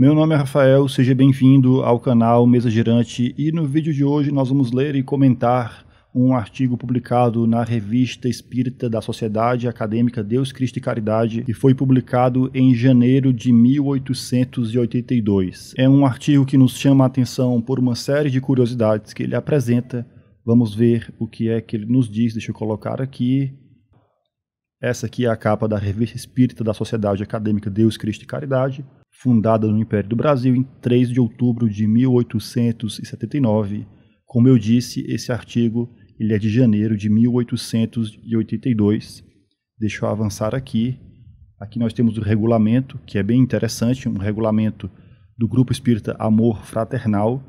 Meu nome é Rafael, seja bem-vindo ao canal Mesa Girante e no vídeo de hoje nós vamos ler e comentar um artigo publicado na Revista Espírita da Sociedade Acadêmica Deus, Cristo e Caridade e foi publicado em janeiro de 1882. É um artigo que nos chama a atenção por uma série de curiosidades que ele apresenta. Vamos ver o que é que ele nos diz. Deixa eu colocar aqui. Essa aqui é a capa da Revista Espírita da Sociedade Acadêmica Deus, Cristo e Caridade fundada no Império do Brasil em 3 de outubro de 1879. Como eu disse, esse artigo ele é de janeiro de 1882. Deixa eu avançar aqui. Aqui nós temos o regulamento, que é bem interessante, um regulamento do Grupo Espírita Amor Fraternal.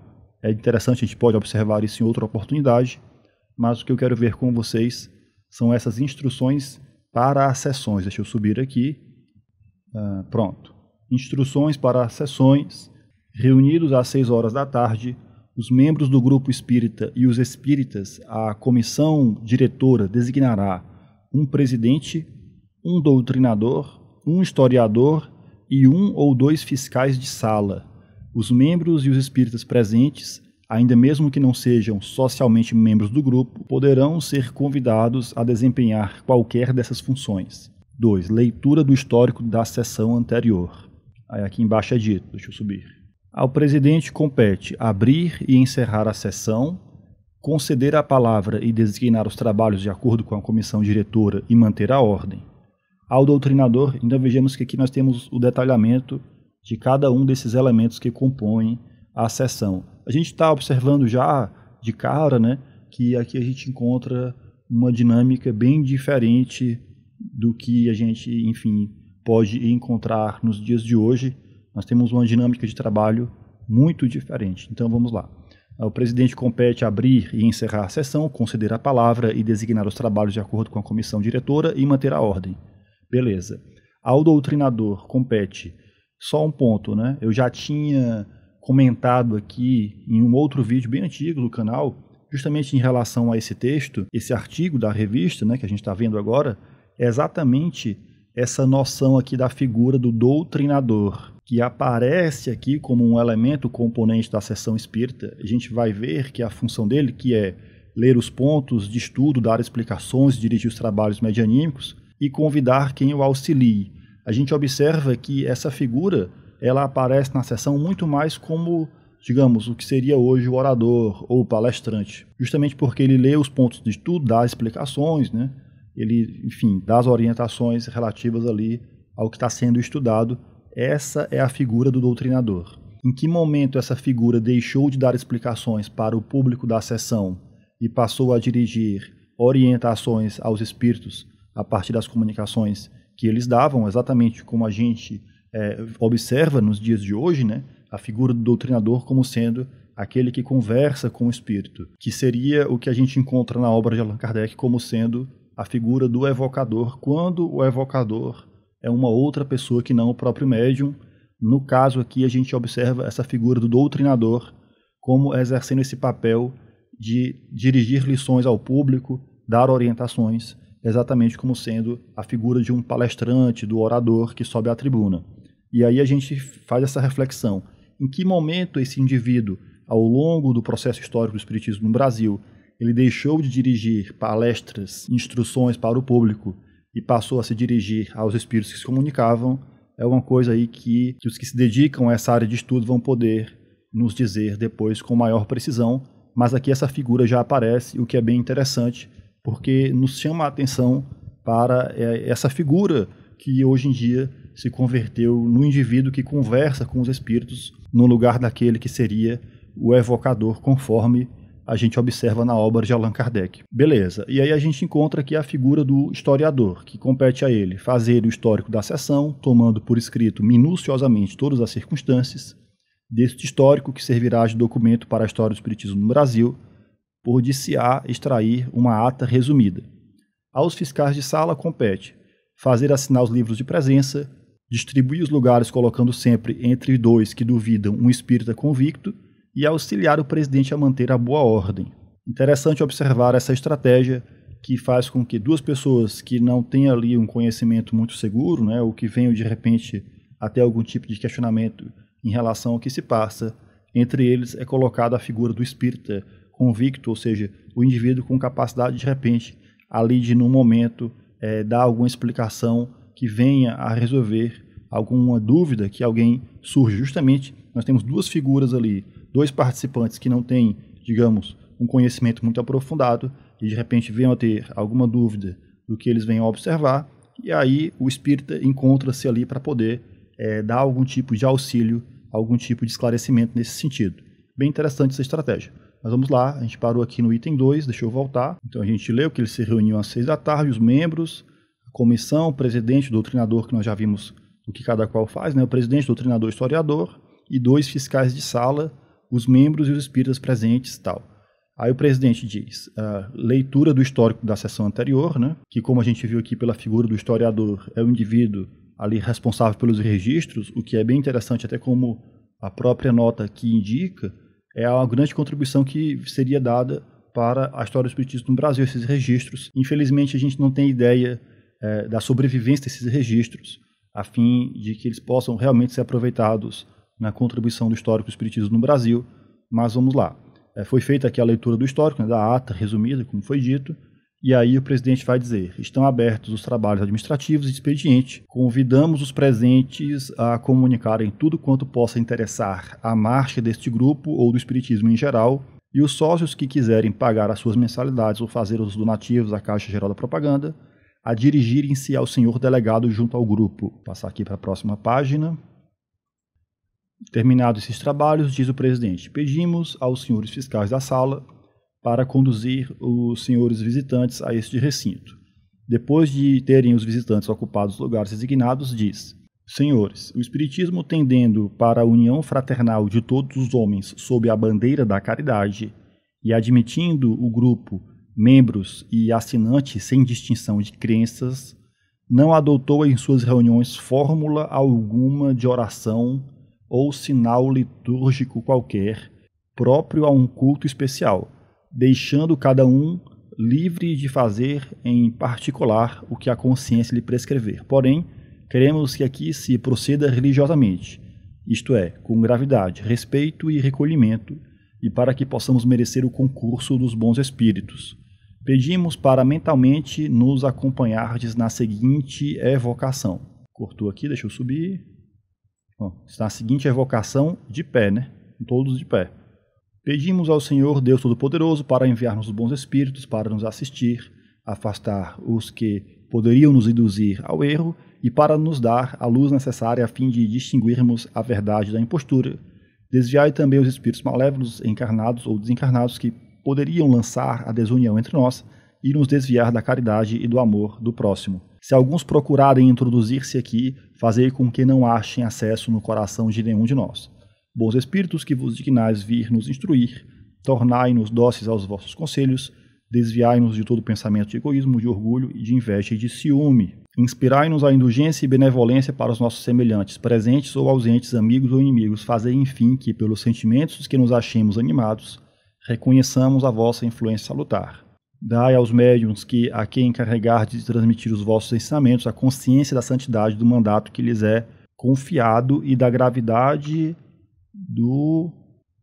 É interessante, a gente pode observar isso em outra oportunidade, mas o que eu quero ver com vocês são essas instruções para as sessões. Deixa eu subir aqui. Ah, pronto instruções para sessões, reunidos às 6 horas da tarde, os membros do grupo espírita e os espíritas, a comissão diretora designará um presidente, um doutrinador, um historiador e um ou dois fiscais de sala. Os membros e os espíritas presentes, ainda mesmo que não sejam socialmente membros do grupo, poderão ser convidados a desempenhar qualquer dessas funções. 2. Leitura do histórico da sessão anterior. Aí aqui embaixo é dito, deixa eu subir. Ao presidente compete abrir e encerrar a sessão, conceder a palavra e designar os trabalhos de acordo com a comissão diretora e manter a ordem. Ao doutrinador, ainda vejamos que aqui nós temos o detalhamento de cada um desses elementos que compõem a sessão. A gente está observando já de cara, né, que aqui a gente encontra uma dinâmica bem diferente do que a gente, enfim, pode encontrar nos dias de hoje, nós temos uma dinâmica de trabalho muito diferente. Então vamos lá. O presidente compete abrir e encerrar a sessão, conceder a palavra e designar os trabalhos de acordo com a comissão diretora e manter a ordem. Beleza. Ao doutrinador compete só um ponto, né? Eu já tinha comentado aqui em um outro vídeo bem antigo do canal, justamente em relação a esse texto, esse artigo da revista, né, que a gente está vendo agora, é exatamente essa noção aqui da figura do doutrinador, que aparece aqui como um elemento componente da sessão espírita, a gente vai ver que a função dele, que é ler os pontos de estudo, dar explicações, dirigir os trabalhos medianímicos e convidar quem o auxilie. A gente observa que essa figura ela aparece na sessão muito mais como, digamos, o que seria hoje o orador ou o palestrante, justamente porque ele lê os pontos de estudo, dá explicações, né? ele, enfim, dá as orientações relativas ali ao que está sendo estudado. Essa é a figura do doutrinador. Em que momento essa figura deixou de dar explicações para o público da sessão e passou a dirigir orientações aos espíritos a partir das comunicações que eles davam, exatamente como a gente é, observa nos dias de hoje, né? A figura do doutrinador como sendo aquele que conversa com o espírito, que seria o que a gente encontra na obra de Allan Kardec como sendo a figura do evocador quando o evocador é uma outra pessoa que não o próprio médium. No caso aqui, a gente observa essa figura do doutrinador como exercendo esse papel de dirigir lições ao público, dar orientações, exatamente como sendo a figura de um palestrante, do orador que sobe à tribuna. E aí a gente faz essa reflexão: em que momento esse indivíduo, ao longo do processo histórico do Espiritismo no Brasil, ele deixou de dirigir palestras, instruções para o público e passou a se dirigir aos espíritos que se comunicavam, é uma coisa aí que, que os que se dedicam a essa área de estudo vão poder nos dizer depois com maior precisão. Mas aqui essa figura já aparece, o que é bem interessante, porque nos chama a atenção para é, essa figura que hoje em dia se converteu no indivíduo que conversa com os espíritos no lugar daquele que seria o evocador, conforme a gente observa na obra de Allan Kardec. Beleza, e aí a gente encontra aqui a figura do historiador, que compete a ele fazer o histórico da sessão, tomando por escrito minuciosamente todas as circunstâncias, deste histórico que servirá de documento para a história do Espiritismo no Brasil, por de se extrair uma ata resumida. Aos fiscais de sala compete fazer assinar os livros de presença, distribuir os lugares colocando sempre entre dois que duvidam um espírita convicto e auxiliar o presidente a manter a boa ordem. Interessante observar essa estratégia que faz com que duas pessoas que não têm ali um conhecimento muito seguro, né, ou que venham de repente até algum tipo de questionamento em relação ao que se passa, entre eles é colocada a figura do espírita convicto, ou seja, o indivíduo com capacidade de repente ali de num momento é, dar alguma explicação que venha a resolver alguma dúvida que alguém surge. Justamente, nós temos duas figuras ali dois participantes que não têm, digamos, um conhecimento muito aprofundado e de repente venham a ter alguma dúvida do que eles venham a observar, e aí o espírita encontra-se ali para poder é, dar algum tipo de auxílio, algum tipo de esclarecimento nesse sentido. Bem interessante essa estratégia. Mas vamos lá, a gente parou aqui no item 2, deixa eu voltar. Então a gente leu que eles se reuniam às seis da tarde, os membros, a comissão, o presidente, o doutrinador, que nós já vimos o que cada qual faz, né? o presidente, o doutrinador, o historiador, e dois fiscais de sala, os membros e os espíritas presentes tal. Aí o presidente diz, a ah, leitura do histórico da sessão anterior, né, que como a gente viu aqui pela figura do historiador, é o indivíduo ali responsável pelos registros, o que é bem interessante até como a própria nota que indica, é a grande contribuição que seria dada para a história do espiritismo no Brasil, esses registros. Infelizmente a gente não tem ideia é, da sobrevivência desses registros, a fim de que eles possam realmente ser aproveitados na contribuição do histórico do espiritismo no Brasil, mas vamos lá. É, foi feita aqui a leitura do histórico, né, da ata resumida, como foi dito, e aí o presidente vai dizer: estão abertos os trabalhos administrativos e expediente. Convidamos os presentes a comunicarem tudo quanto possa interessar à marcha deste grupo ou do Espiritismo em geral. E os sócios que quiserem pagar as suas mensalidades ou fazer os donativos à Caixa Geral da Propaganda, a dirigirem-se ao senhor delegado junto ao grupo. Vou passar aqui para a próxima página. Terminados esses trabalhos, diz o presidente, pedimos aos senhores fiscais da sala para conduzir os senhores visitantes a este recinto. Depois de terem os visitantes ocupado os lugares designados, diz: Senhores, o Espiritismo tendendo para a união fraternal de todos os homens sob a bandeira da caridade e admitindo o grupo, membros e assinantes sem distinção de crenças, não adotou em suas reuniões fórmula alguma de oração ou sinal litúrgico qualquer, próprio a um culto especial, deixando cada um livre de fazer em particular o que a consciência lhe prescrever. Porém, queremos que aqui se proceda religiosamente, isto é, com gravidade, respeito e recolhimento, e para que possamos merecer o concurso dos bons espíritos. Pedimos para mentalmente nos acompanhardes na seguinte evocação. Cortou aqui, deixa eu subir está a seguinte evocação de pé, né? Todos de pé. Pedimos ao Senhor Deus Todo-Poderoso para enviar-nos os bons espíritos para nos assistir, afastar os que poderiam nos induzir ao erro e para nos dar a luz necessária a fim de distinguirmos a verdade da impostura. Desviai também os espíritos malévolos, encarnados ou desencarnados, que poderiam lançar a desunião entre nós e nos desviar da caridade e do amor do próximo. Se alguns procurarem introduzir-se aqui, fazei com que não achem acesso no coração de nenhum de nós. Bons espíritos que vos dignais vir nos instruir, tornai-nos dóceis aos vossos conselhos, desviai-nos de todo pensamento de egoísmo, de orgulho, de inveja e de ciúme. Inspirai-nos a indulgência e benevolência para os nossos semelhantes, presentes ou ausentes, amigos ou inimigos. Fazei, enfim, que, pelos sentimentos que nos achemos animados, reconheçamos a vossa influência salutar. Dai aos médiums que a quem encarregar de transmitir os vossos ensinamentos a consciência da santidade do mandato que lhes é confiado e da gravidade do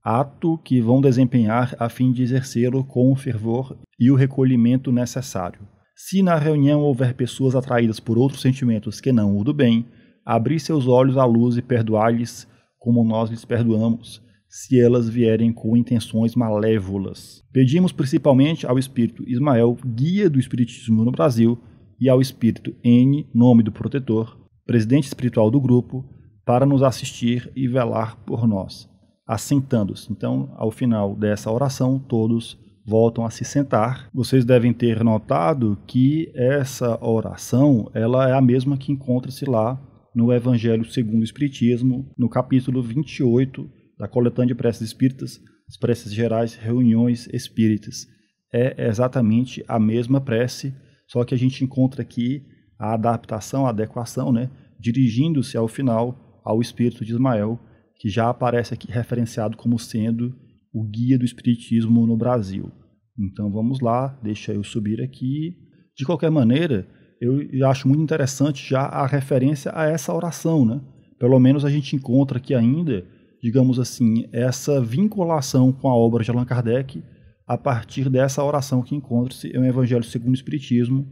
ato que vão desempenhar a fim de exercê-lo com o fervor e o recolhimento necessário. Se na reunião houver pessoas atraídas por outros sentimentos que não o do bem, abri seus olhos à luz e perdoai-lhes como nós lhes perdoamos se elas vierem com intenções malévolas. Pedimos principalmente ao espírito Ismael, guia do espiritismo no Brasil, e ao espírito N, nome do protetor, presidente espiritual do grupo, para nos assistir e velar por nós, assentando-se. Então, ao final dessa oração, todos voltam a se sentar. Vocês devem ter notado que essa oração, ela é a mesma que encontra-se lá no Evangelho Segundo o Espiritismo, no capítulo 28, da coletânea de preces espíritas, as preces gerais, reuniões espíritas. É exatamente a mesma prece, só que a gente encontra aqui a adaptação, a adequação, né? dirigindo-se ao final ao espírito de Ismael, que já aparece aqui referenciado como sendo o guia do espiritismo no Brasil. Então vamos lá, deixa eu subir aqui. De qualquer maneira, eu acho muito interessante já a referência a essa oração, né? Pelo menos a gente encontra aqui ainda digamos assim, essa vinculação com a obra de Allan Kardec a partir dessa oração que encontra-se em um Evangelho segundo o Espiritismo,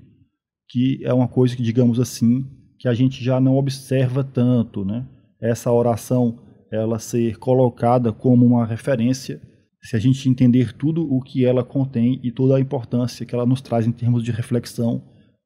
que é uma coisa que, digamos assim, que a gente já não observa tanto, né? Essa oração, ela ser colocada como uma referência, se a gente entender tudo o que ela contém e toda a importância que ela nos traz em termos de reflexão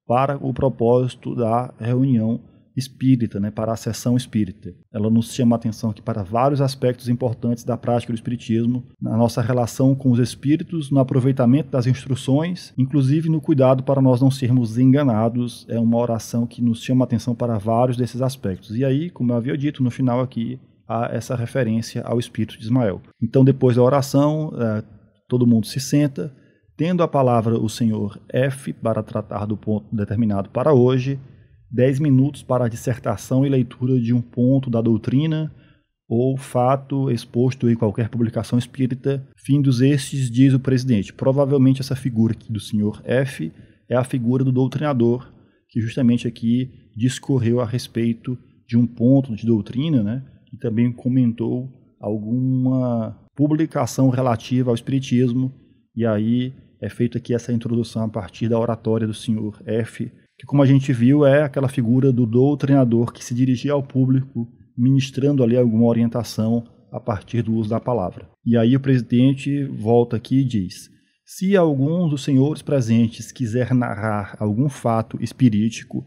para o propósito da reunião espírita, né, para a sessão espírita. Ela nos chama a atenção aqui para vários aspectos importantes da prática do espiritismo, na nossa relação com os espíritos, no aproveitamento das instruções, inclusive no cuidado para nós não sermos enganados. É uma oração que nos chama a atenção para vários desses aspectos. E aí, como eu havia dito no final aqui, há essa referência ao espírito de Ismael. Então, depois da oração, é, todo mundo se senta, tendo a palavra o senhor F para tratar do ponto determinado para hoje 10 minutos para a dissertação e leitura de um ponto da doutrina ou fato exposto em qualquer publicação espírita. dos estes, diz o presidente. Provavelmente essa figura aqui do senhor F é a figura do doutrinador, que justamente aqui discorreu a respeito de um ponto de doutrina, né? E também comentou alguma publicação relativa ao espiritismo. E aí é feita aqui essa introdução a partir da oratória do senhor F que, como a gente viu, é aquela figura do doutrinador que se dirigia ao público, ministrando ali alguma orientação a partir do uso da palavra. E aí o presidente volta aqui e diz: se algum dos senhores presentes quiser narrar algum fato espírito,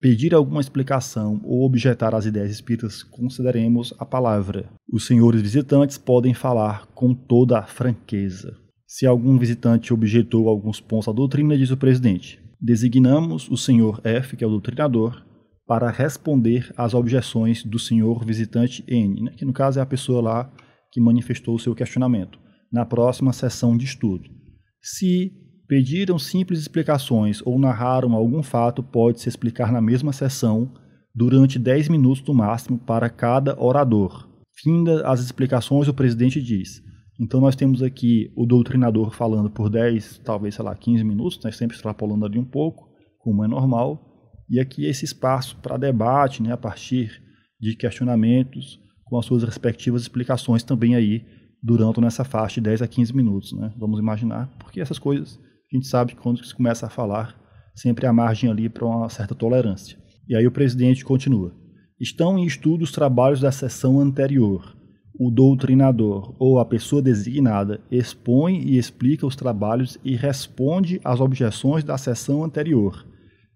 pedir alguma explicação ou objetar as ideias espíritas, consideremos a palavra. Os senhores visitantes podem falar com toda a franqueza. Se algum visitante objetou alguns pontos à doutrina, diz o presidente, Designamos o senhor F, que é o doutrinador, para responder às objeções do senhor visitante N, né, que no caso é a pessoa lá que manifestou o seu questionamento, na próxima sessão de estudo. Se pediram simples explicações ou narraram algum fato, pode-se explicar na mesma sessão, durante 10 minutos no máximo, para cada orador. Finda as explicações, o presidente diz: então nós temos aqui o doutrinador falando por 10, talvez, sei lá, 15 minutos, né, sempre extrapolando ali um pouco, como é normal, e aqui é esse espaço para debate, né, a partir de questionamentos com as suas respectivas explicações também aí durante nessa faixa de 10 a 15 minutos, né? Vamos imaginar, porque essas coisas a gente sabe que quando se começa a falar, sempre há margem ali para uma certa tolerância. E aí o presidente continua: "Estão em estudo os trabalhos da sessão anterior o doutrinador ou a pessoa designada expõe e explica os trabalhos e responde às objeções da sessão anterior,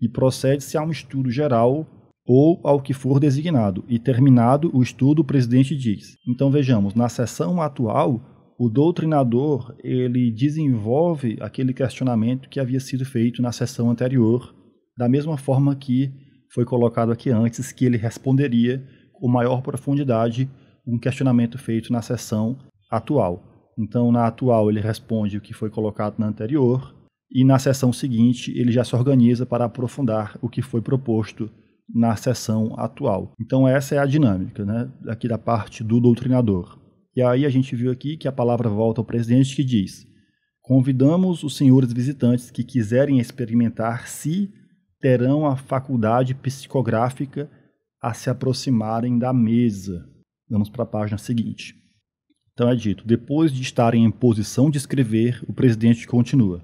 e procede-se a um estudo geral ou ao que for designado, e terminado o estudo, o presidente diz. Então vejamos, na sessão atual, o doutrinador ele desenvolve aquele questionamento que havia sido feito na sessão anterior, da mesma forma que foi colocado aqui antes, que ele responderia com maior profundidade um questionamento feito na sessão atual. Então, na atual, ele responde o que foi colocado na anterior, e na sessão seguinte, ele já se organiza para aprofundar o que foi proposto na sessão atual. Então, essa é a dinâmica né, aqui da parte do doutrinador. E aí a gente viu aqui que a palavra volta ao presidente que diz: Convidamos os senhores visitantes que quiserem experimentar se terão a faculdade psicográfica a se aproximarem da mesa. Vamos para a página seguinte. Então é dito: depois de estarem em posição de escrever, o presidente continua.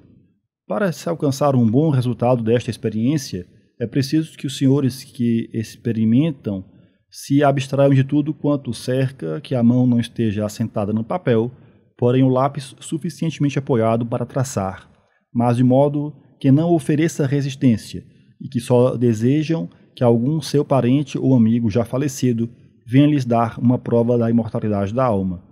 Para se alcançar um bom resultado desta experiência, é preciso que os senhores que experimentam se abstraiam de tudo quanto cerca que a mão não esteja assentada no papel, porém o lápis suficientemente apoiado para traçar, mas de modo que não ofereça resistência e que só desejam que algum seu parente ou amigo já falecido venha lhes dar uma prova da imortalidade da alma,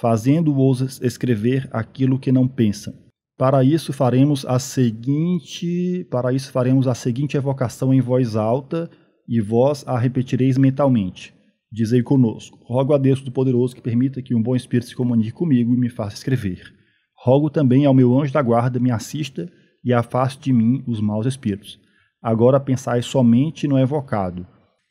fazendo-os escrever aquilo que não pensam. Para isso faremos a seguinte, para isso faremos a seguinte evocação em voz alta, e vós a repetireis mentalmente. Dizei conosco: Rogo a Deus Todo-Poderoso que permita que um bom espírito se comunique comigo e me faça escrever. Rogo também ao meu anjo da guarda me assista e afaste de mim os maus espíritos. Agora pensai somente no evocado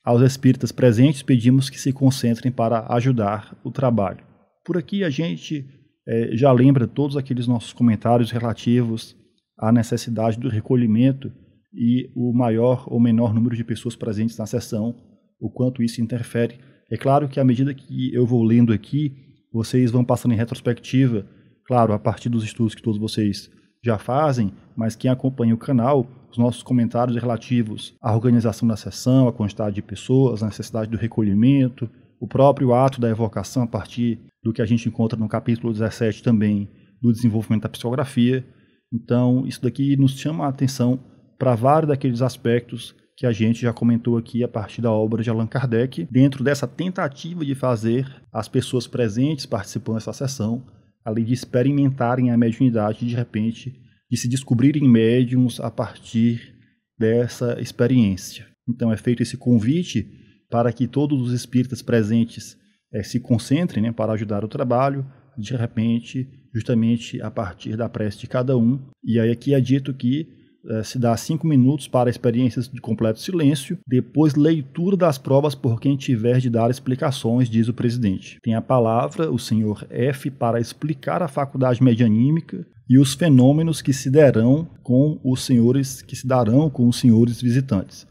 aos espíritas presentes, pedimos que se concentrem para ajudar o trabalho. Por aqui a gente é, já lembra todos aqueles nossos comentários relativos à necessidade do recolhimento e o maior ou menor número de pessoas presentes na sessão, o quanto isso interfere. É claro que à medida que eu vou lendo aqui, vocês vão passando em retrospectiva, claro, a partir dos estudos que todos vocês já fazem, mas quem acompanha o canal os nossos comentários relativos à organização da sessão, à quantidade de pessoas, à necessidade do recolhimento, o próprio ato da evocação a partir do que a gente encontra no capítulo 17 também do desenvolvimento da psicografia. Então, isso daqui nos chama a atenção para vários daqueles aspectos que a gente já comentou aqui a partir da obra de Allan Kardec, dentro dessa tentativa de fazer as pessoas presentes participando dessa sessão, além de experimentarem a mediunidade de repente e se descobrirem médiums a partir dessa experiência. Então é feito esse convite para que todos os espíritas presentes é, se concentrem né, para ajudar o trabalho, de repente, justamente a partir da prece de cada um. E aí aqui é dito que é, se dá cinco minutos para experiências de completo silêncio, depois leitura das provas por quem tiver de dar explicações, diz o presidente. Tem a palavra o senhor F para explicar a faculdade medianímica e os fenômenos que se derão com os senhores que se darão com os senhores visitantes.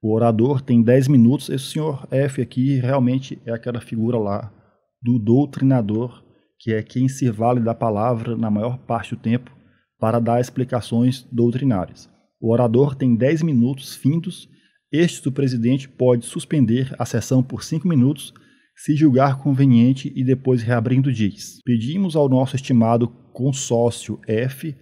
O orador tem 10 minutos. Esse senhor F aqui realmente é aquela figura lá do doutrinador, que é quem se vale da palavra na maior parte do tempo para dar explicações doutrinárias. O orador tem 10 minutos findos. Este do presidente pode suspender a sessão por 5 minutos se julgar conveniente e depois reabrindo diz: Pedimos ao nosso estimado consórcio F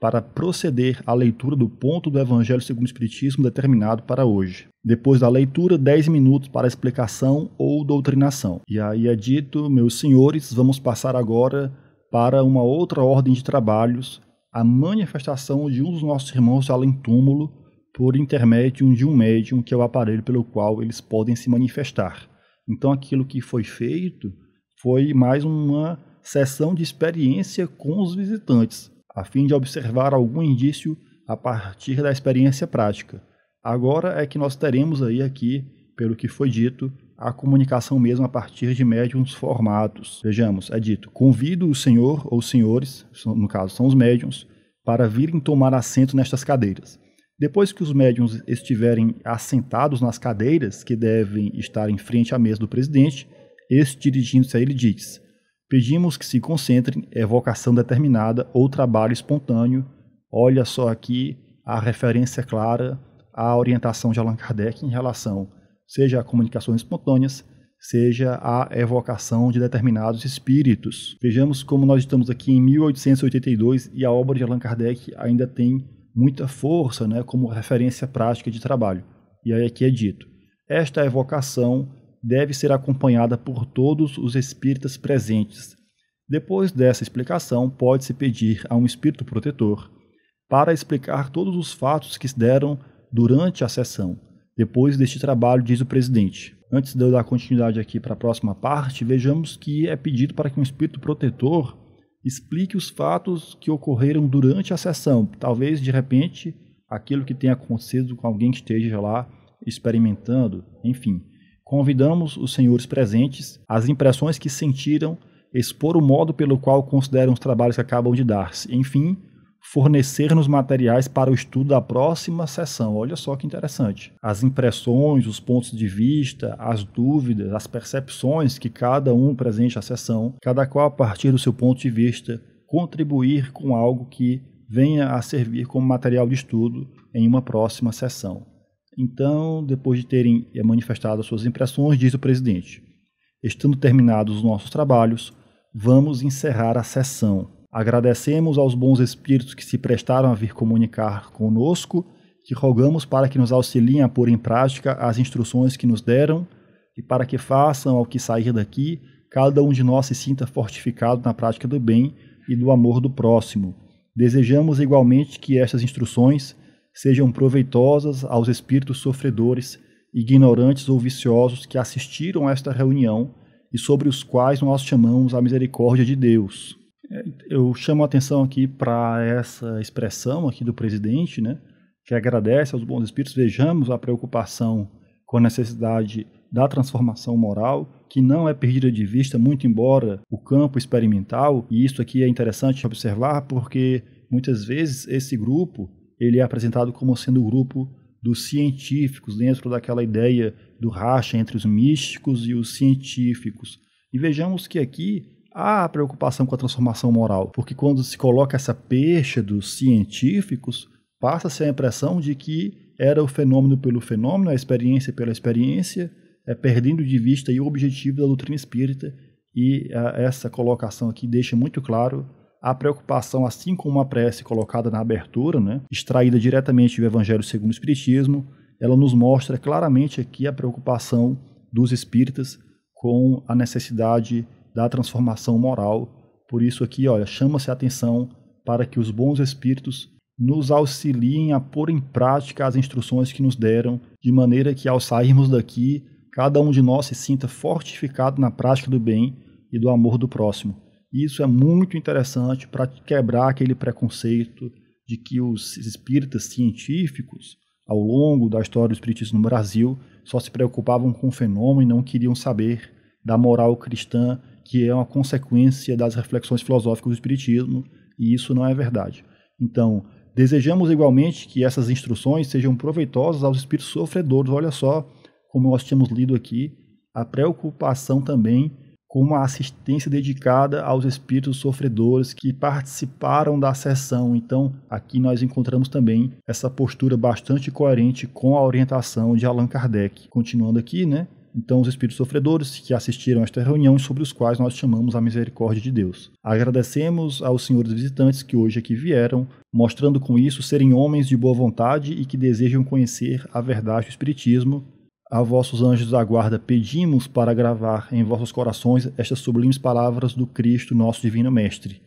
para proceder à leitura do ponto do Evangelho segundo o Espiritismo determinado para hoje. Depois da leitura, 10 minutos para explicação ou doutrinação. E aí é dito, meus senhores, vamos passar agora para uma outra ordem de trabalhos, a manifestação de um dos nossos irmãos além túmulo por intermédio de um médium, que é o aparelho pelo qual eles podem se manifestar. Então aquilo que foi feito foi mais uma sessão de experiência com os visitantes, a fim de observar algum indício a partir da experiência prática. Agora é que nós teremos aí aqui, pelo que foi dito, a comunicação mesmo a partir de médiums formados. Vejamos, é dito: convido o senhor ou senhores, no caso são os médiums, para virem tomar assento nestas cadeiras. Depois que os médiums estiverem assentados nas cadeiras que devem estar em frente à mesa do presidente, este dirigindo-se a ele diz: Pedimos que se concentrem em é evocação determinada ou trabalho espontâneo. Olha só aqui a referência clara à orientação de Allan Kardec em relação seja a comunicações espontâneas, seja a evocação de determinados espíritos. Vejamos como nós estamos aqui em 1882 e a obra de Allan Kardec ainda tem muita força né, como referência prática de trabalho. E aí aqui é dito: esta evocação deve ser acompanhada por todos os espíritas presentes. Depois dessa explicação, pode-se pedir a um espírito protetor para explicar todos os fatos que se deram durante a sessão. Depois deste trabalho, diz o presidente. Antes de eu dar continuidade aqui para a próxima parte, vejamos que é pedido para que um espírito protetor explique os fatos que ocorreram durante a sessão. Talvez, de repente, aquilo que tenha acontecido com alguém que esteja lá experimentando, enfim. Convidamos os senhores presentes, as impressões que sentiram, expor o modo pelo qual consideram os trabalhos que acabam de dar-se. Enfim, fornecer-nos materiais para o estudo da próxima sessão. Olha só que interessante. As impressões, os pontos de vista, as dúvidas, as percepções que cada um presente à sessão, cada qual a partir do seu ponto de vista, contribuir com algo que venha a servir como material de estudo em uma próxima sessão. Então, depois de terem manifestado suas impressões, diz o presidente: Estando terminados os nossos trabalhos, vamos encerrar a sessão Agradecemos aos bons espíritos que se prestaram a vir comunicar conosco, que rogamos para que nos auxiliem a pôr em prática as instruções que nos deram e para que façam ao que sair daqui, cada um de nós se sinta fortificado na prática do bem e do amor do próximo. Desejamos igualmente que estas instruções sejam proveitosas aos espíritos sofredores, ignorantes ou viciosos que assistiram a esta reunião e sobre os quais nós chamamos a misericórdia de Deus. Eu chamo a atenção aqui para essa expressão aqui do presidente, né, que agradece aos bons espíritos, vejamos a preocupação com a necessidade da transformação moral, que não é perdida de vista, muito embora o campo experimental, e isso aqui é interessante observar porque muitas vezes esse grupo ele é apresentado como sendo o grupo dos científicos, dentro daquela ideia do racha entre os místicos e os científicos. E vejamos que aqui há preocupação com a transformação moral, porque quando se coloca essa peixe dos científicos, passa-se a impressão de que era o fenômeno pelo fenômeno, a experiência pela experiência, é, perdendo de vista o objetivo da doutrina espírita. E a, essa colocação aqui deixa muito claro a preocupação, assim como a prece colocada na abertura, né, extraída diretamente do Evangelho segundo o Espiritismo, ela nos mostra claramente aqui a preocupação dos espíritas com a necessidade da transformação moral. Por isso aqui, olha, chama-se a atenção para que os bons espíritos nos auxiliem a pôr em prática as instruções que nos deram, de maneira que ao sairmos daqui, cada um de nós se sinta fortificado na prática do bem e do amor do próximo. Isso é muito interessante para quebrar aquele preconceito de que os espíritas científicos, ao longo da história do espiritismo no Brasil, só se preocupavam com o fenômeno e não queriam saber da moral cristã que é uma consequência das reflexões filosóficas do Espiritismo, e isso não é verdade. Então, desejamos igualmente que essas instruções sejam proveitosas aos espíritos sofredores. Olha só, como nós tínhamos lido aqui, a preocupação também com uma assistência dedicada aos espíritos sofredores que participaram da sessão. Então, aqui nós encontramos também essa postura bastante coerente com a orientação de Allan Kardec. Continuando aqui, né? então os espíritos sofredores que assistiram a esta reunião sobre os quais nós chamamos a misericórdia de Deus. Agradecemos aos senhores visitantes que hoje aqui vieram, mostrando com isso serem homens de boa vontade e que desejam conhecer a verdade do espiritismo. A vossos anjos da guarda pedimos para gravar em vossos corações estas sublimes palavras do Cristo, nosso divino mestre.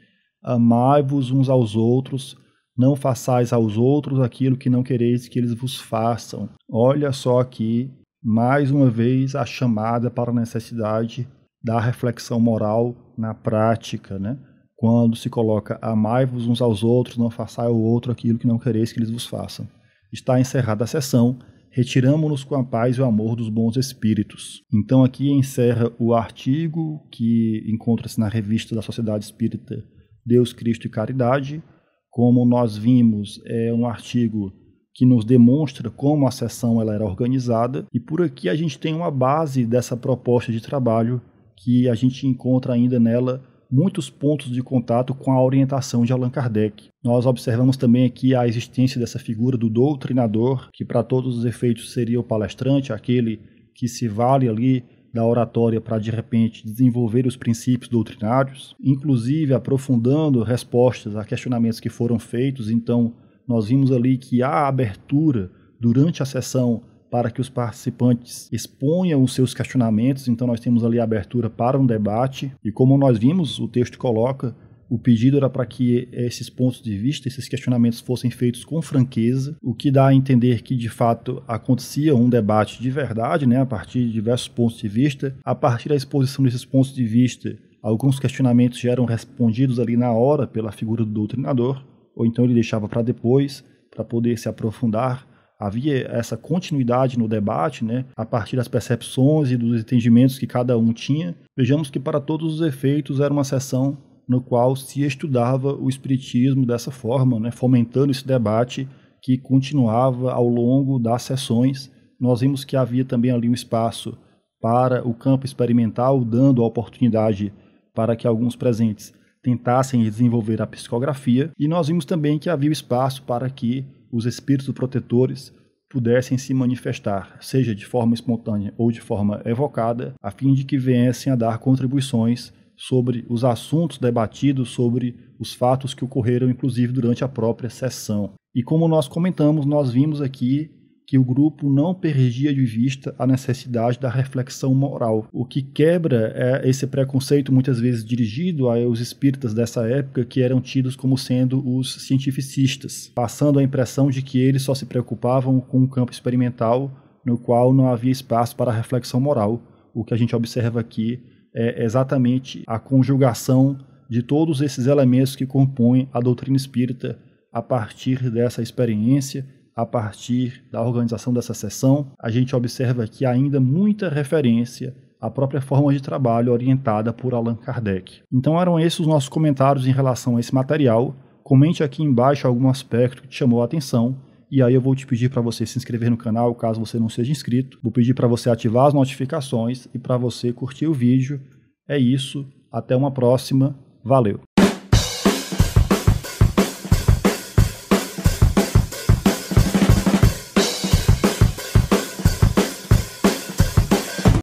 Amai-vos uns aos outros, não façais aos outros aquilo que não quereis que eles vos façam. Olha só aqui mais uma vez a chamada para a necessidade da reflexão moral na prática, né? Quando se coloca amai-vos uns aos outros, não façai ao outro aquilo que não quereis que eles vos façam. Está encerrada a sessão, retiramo-nos com a paz e o amor dos bons espíritos. Então aqui encerra o artigo que encontra-se na revista da Sociedade Espírita Deus, Cristo e Caridade. Como nós vimos, é um artigo que nos demonstra como a sessão ela era organizada, e por aqui a gente tem uma base dessa proposta de trabalho que a gente encontra ainda nela muitos pontos de contato com a orientação de Allan Kardec. Nós observamos também aqui a existência dessa figura do doutrinador, que para todos os efeitos seria o palestrante, aquele que se vale ali da oratória para de repente desenvolver os princípios doutrinários, inclusive aprofundando respostas a questionamentos que foram feitos, então nós vimos ali que há abertura durante a sessão para que os participantes exponham os seus questionamentos, então nós temos ali a abertura para um debate. E como nós vimos, o texto coloca o pedido era para que esses pontos de vista, esses questionamentos fossem feitos com franqueza, o que dá a entender que de fato acontecia um debate de verdade, né, a partir de diversos pontos de vista. A partir da exposição desses pontos de vista, alguns questionamentos já eram respondidos ali na hora pela figura do doutrinador ou então ele deixava para depois, para poder se aprofundar. Havia essa continuidade no debate, né, a partir das percepções e dos entendimentos que cada um tinha. Vejamos que, para todos os efeitos, era uma sessão no qual se estudava o Espiritismo dessa forma, né, fomentando esse debate que continuava ao longo das sessões. Nós vimos que havia também ali um espaço para o campo experimental, dando a oportunidade para que alguns presentes tentassem desenvolver a psicografia, e nós vimos também que havia espaço para que os espíritos protetores pudessem se manifestar, seja de forma espontânea ou de forma evocada, a fim de que viessem a dar contribuições sobre os assuntos debatidos, sobre os fatos que ocorreram, inclusive durante a própria sessão. E como nós comentamos, nós vimos aqui que o grupo não perdia de vista a necessidade da reflexão moral. O que quebra é esse preconceito muitas vezes dirigido aos espíritas dessa época que eram tidos como sendo os cientificistas, passando a impressão de que eles só se preocupavam com o campo experimental, no qual não havia espaço para a reflexão moral. O que a gente observa aqui é exatamente a conjugação de todos esses elementos que compõem a doutrina espírita a partir dessa experiência a partir da organização dessa sessão, a gente observa que ainda muita referência à própria forma de trabalho orientada por Allan Kardec. Então eram esses os nossos comentários em relação a esse material. Comente aqui embaixo algum aspecto que te chamou a atenção e aí eu vou te pedir para você se inscrever no canal caso você não seja inscrito. Vou pedir para você ativar as notificações e para você curtir o vídeo. É isso, até uma próxima. Valeu!